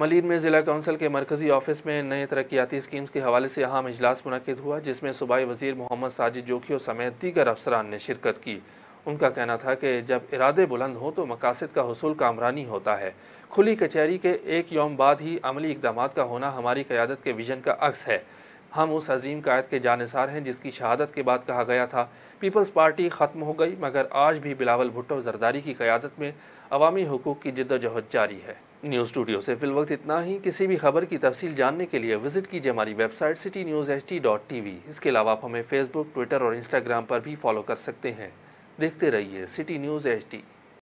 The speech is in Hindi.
मलिर में ज़िला कौंसल के मरकज़ी ऑफिस में नए तरक्याती स्कीम्स के हवाले से अहम इजलास मनद हुआ जिसमें सूबाई वजीर मोहम्मद साजिद जोखियो समेत दीगर अफसरान ने शिरकत की उनका कहना था कि जब इरादे बुलंद हों तो मकासद का हसूल कामरानी होता है खुली कचहरी के एक योम बाद ही अमली इकदाम का होना हमारी क़्यादत के विजन का अक्स है हम उस अजीम कायद के जानसार हैं जिसकी शहादत के बाद कहा गया था पीपल्स पार्टी ख़त्म हो गई मगर आज भी बिलावल भुट्टो जरदारी की क़्यादत में अवामी हकूक़ की जद्दोजहद जारी है न्यूज़ स्टूडियो से फिल वक्त इतना ही किसी भी खबर की तफसील जानने के लिए विजिट कीजिए हमारी website city news H T dot T V इसके अलावा आप हमें फ़ेसबुक ट्विटर और इंस्टाग्राम पर भी फॉलो कर सकते हैं देखते रहिए सिटी न्यूज़ एच टी